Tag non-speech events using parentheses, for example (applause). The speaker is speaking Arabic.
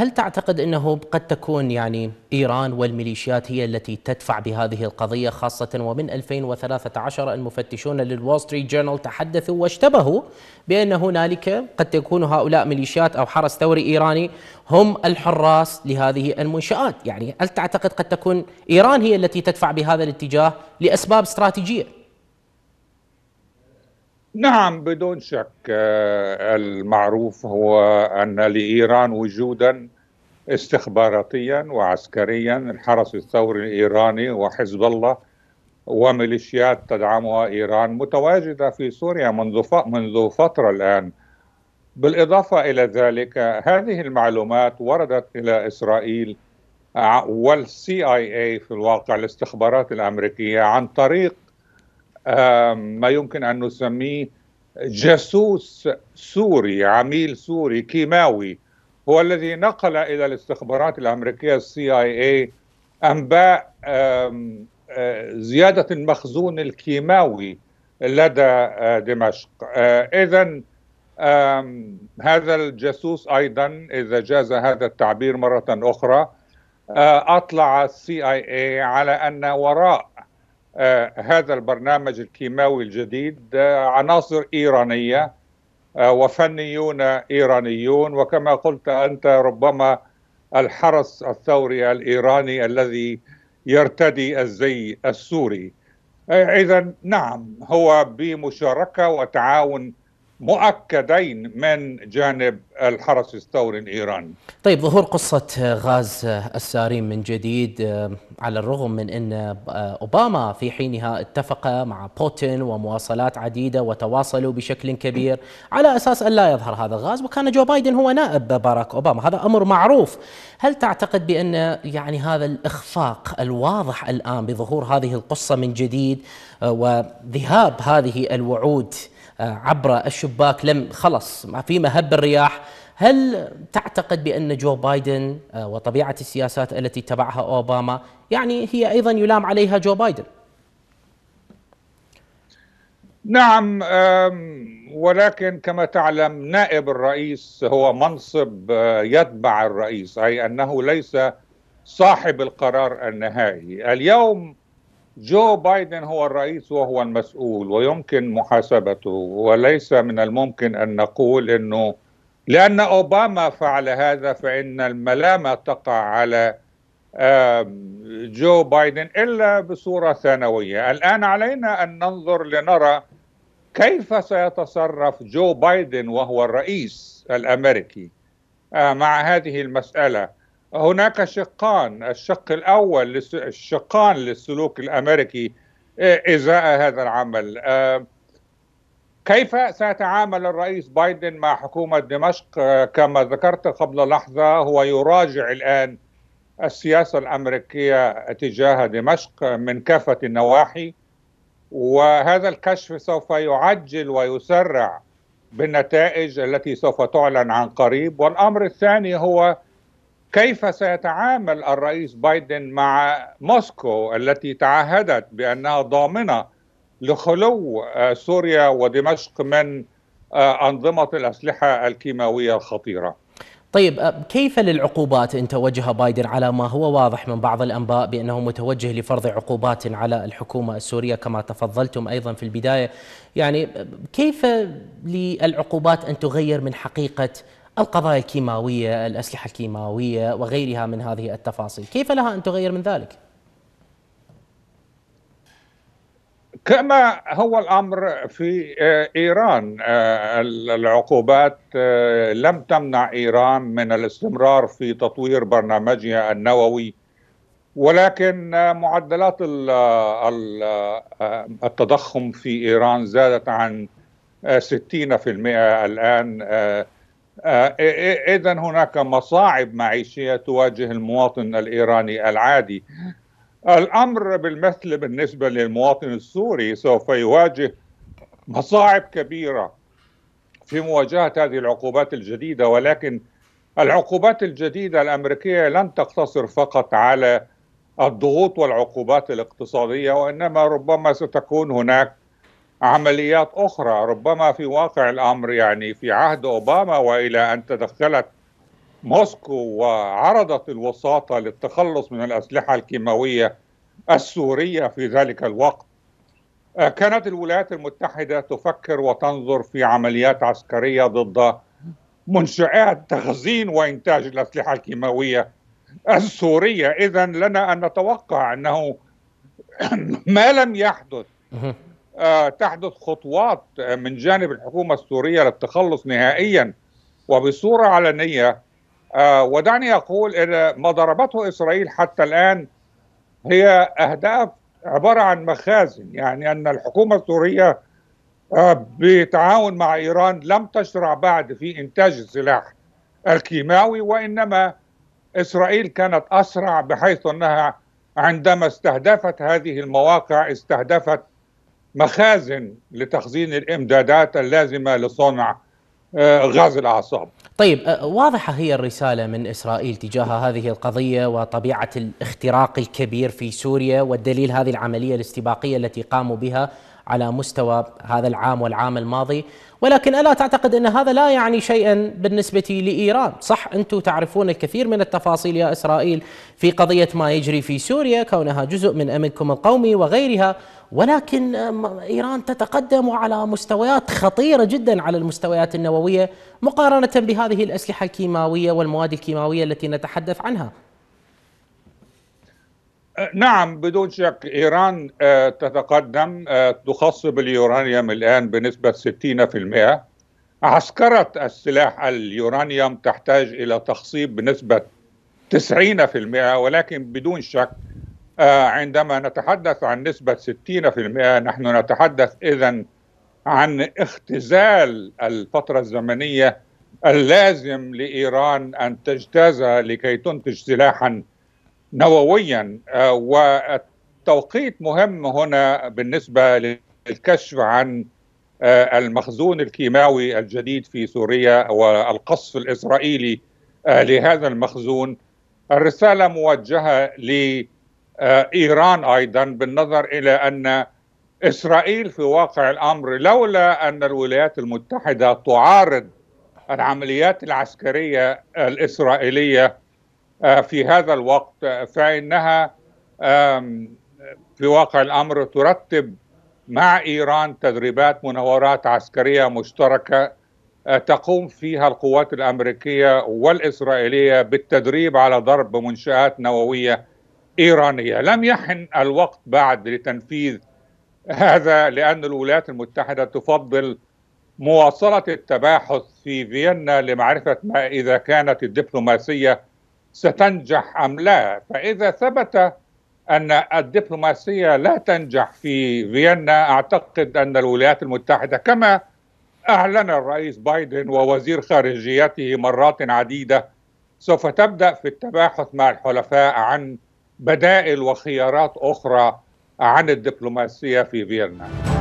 هل تعتقد انه قد تكون يعني ايران والميليشيات هي التي تدفع بهذه القضيه خاصه ومن 2013 المفتشون للول ستريت جورنال تحدثوا واشتبهوا بان هنالك قد تكون هؤلاء ميليشيات او حرس ثوري ايراني هم الحراس لهذه المنشات، يعني هل تعتقد قد تكون ايران هي التي تدفع بهذا الاتجاه لاسباب استراتيجيه؟ نعم بدون شك آه، المعروف هو أن لإيران وجودا استخباراتيا وعسكريا الحرس الثوري الإيراني وحزب الله وميليشيات تدعمها إيران متواجدة في سوريا منذ منذ فترة الآن بالإضافة إلى ذلك هذه المعلومات وردت إلى إسرائيل آه، والسي اي اي في الواقع الاستخبارات الامريكيه عن طريق ما يمكن أن نسميه جاسوس سوري عميل سوري كيماوي هو الذي نقل إلى الاستخبارات الأمريكية السي آي اي أنباء زيادة المخزون الكيماوي لدى دمشق إذا هذا الجاسوس أيضا إذا جاز هذا التعبير مرة أخرى أطلع السي آي اي على أن وراء آه، هذا البرنامج الكيماوي الجديد آه، عناصر إيرانية آه، وفنيون إيرانيون وكما قلت أنت ربما الحرس الثوري الإيراني الذي يرتدي الزي السوري إذا نعم هو بمشاركة وتعاون مؤكدين من جانب الحرس الثوري الايراني. طيب ظهور قصه غاز السارين من جديد آه، على الرغم من ان آه، اوباما في حينها اتفق مع بوتين ومواصلات عديده وتواصلوا بشكل كبير على اساس ان لا يظهر هذا الغاز وكان جو بايدن هو نائب باراك اوباما هذا امر معروف. هل تعتقد بان يعني هذا الاخفاق الواضح الان بظهور هذه القصه من جديد آه، وذهاب هذه الوعود آه، عبر الشباك لم خلص في مهب الرياح هل تعتقد بأن جو بايدن آه، وطبيعة السياسات التي اتبعها أوباما يعني هي أيضا يلام عليها جو بايدن نعم ولكن كما تعلم نائب الرئيس هو منصب آه، يتبع الرئيس أي أنه ليس صاحب القرار النهائي اليوم جو بايدن هو الرئيس وهو المسؤول ويمكن محاسبته وليس من الممكن ان نقول انه لان اوباما فعل هذا فان الملامه تقع على جو بايدن الا بصوره ثانويه، الان علينا ان ننظر لنرى كيف سيتصرف جو بايدن وهو الرئيس الامريكي آه، مع هذه المساله. هناك شقان الشق الأول الشقان للسلوك الأمريكي إزاء إيه، هذا العمل آه، كيف سيتعامل الرئيس بايدن مع حكومة دمشق آه، كما ذكرت قبل لحظة هو يراجع الآن السياسة الأمريكية تجاه دمشق من كافة النواحي وهذا الكشف سوف يعجل ويسرع بالنتائج التي سوف تعلن عن قريب والأمر الثاني هو كيف سيتعامل الرئيس بايدن مع موسكو التي تعهدت بانها ضامنه لخلو آه، سوريا ودمشق من آه، انظمه الاسلحه الكيماويه الخطيره طيب آه، كيف للعقوبات ان توجه بايدن على ما هو واضح من بعض الانباء بانه متوجه لفرض عقوبات على الحكومه السوريه كما تفضلتم ايضا في البدايه يعني كيف للعقوبات ان تغير من حقيقه القضايا الكيماوية الأسلحة الكيماوية وغيرها من هذه التفاصيل كيف لها أن تغير من ذلك؟ كما هو الامر في آه، ايران آه، العقوبات آه، لم تمنع ايران من الاستمرار في تطوير برنامجها النووي ولكن معدلات التضخم في ايران زادت عن 60% الان آه، اذا هناك مصاعب معيشيه تواجه المواطن الايراني العادي الامر بالمثل بالنسبه للمواطن السوري سوف يواجه مصاعب كبيره في مواجهه هذه العقوبات الجديده ولكن العقوبات الجديده الامريكيه لن تقتصر فقط على الضغوط والعقوبات الاقتصاديه وانما ربما ستكون هناك عمليات أخرى ربما في واقع الأمر يعني في عهد أوباما وإلى أن تدخلت موسكو وعرضت الوساطة للتخلص من الأسلحة الكيماوية السورية في ذلك الوقت آه، كانت الولايات المتحدة تفكر وتنظر في عمليات عسكرية ضد منشآت تخزين وإنتاج الأسلحة الكيماوية السورية إذا لنا أن نتوقع أنه (clears throat) ما لم يحدث آه، تحدث خطوات آه، من جانب الحكومة السورية للتخلص نهائيا وبصورة علنية آه، ودعني أقول إن ما ضربته إسرائيل حتى الآن هي أهداف عبارة عن مخازن يعني أن الحكومة السورية بتعاون مع إيران لم تشرع بعد في إنتاج السلاح الكيماوي وإنما إسرائيل كانت أسرع بحيث أنها عندما استهدفت هذه المواقع استهدفت مخازن لتخزين الامدادات اللازمه لصنع آه، غاز الاعصاب. طيب آه، واضحه هي الرساله من اسرائيل تجاه هذه القضيه وطبيعه الاختراق الكبير في سوريا والدليل هذه العمليه الاستباقيه التي قاموا بها على مستوى هذا العام والعام الماضي ولكن ألا تعتقد أن هذا لا يعني شيئا بالنسبة لإيران صح أنتم تعرفون الكثير من التفاصيل يا إسرائيل في قضية ما يجري في سوريا كونها جزء من أمنكم القومي وغيرها ولكن إيران تتقدم على مستويات خطيرة جدا على المستويات النووية مقارنة بهذه الأسلحة الكيماوية والمواد الكيماوية التي نتحدث عنها آه، نعم بدون شك إيران آه، تتقدم آه، تخصب اليورانيوم الآن بنسبة 60% عسكرة السلاح اليورانيوم تحتاج إلى تخصيب بنسبة 90% ولكن بدون شك عندما نتحدث عن نسبة 60% نحن نتحدث إذا عن اختزال الفترة الزمنية اللازم لإيران أن تجتازها لكي تنتج سلاحاً نوويا آه، والتوقيت مهم هنا بالنسبة للكشف عن آه، المخزون الكيماوي الجديد في سوريا والقصف الإسرائيلي آه، لهذا المخزون الرسالة موجهة لإيران أيضا بالنظر إلى أن إسرائيل في واقع الأمر لولا أن الولايات المتحدة تعارض العمليات العسكرية الإسرائيلية آه، في هذا الوقت آه، فإنها في واقع الأمر ترتب مع إيران تدريبات مناورات عسكرية مشتركة آه، تقوم فيها القوات الأمريكية والإسرائيلية بالتدريب على ضرب منشآت نووية إيرانية لم يحن الوقت بعد لتنفيذ هذا لأن الولايات المتحدة تفضل مواصلة التباحث في فيينا لمعرفة ما إذا كانت الدبلوماسية ستنجح أم لا فإذا ثبت أن الدبلوماسية لا تنجح في فيينا أعتقد أن الولايات المتحدة كما أعلن الرئيس بايدن ووزير خارجيته مرات عديدة سوف تبدأ في التباحث مع الحلفاء عن بدائل وخيارات أخرى عن الدبلوماسية في فيينا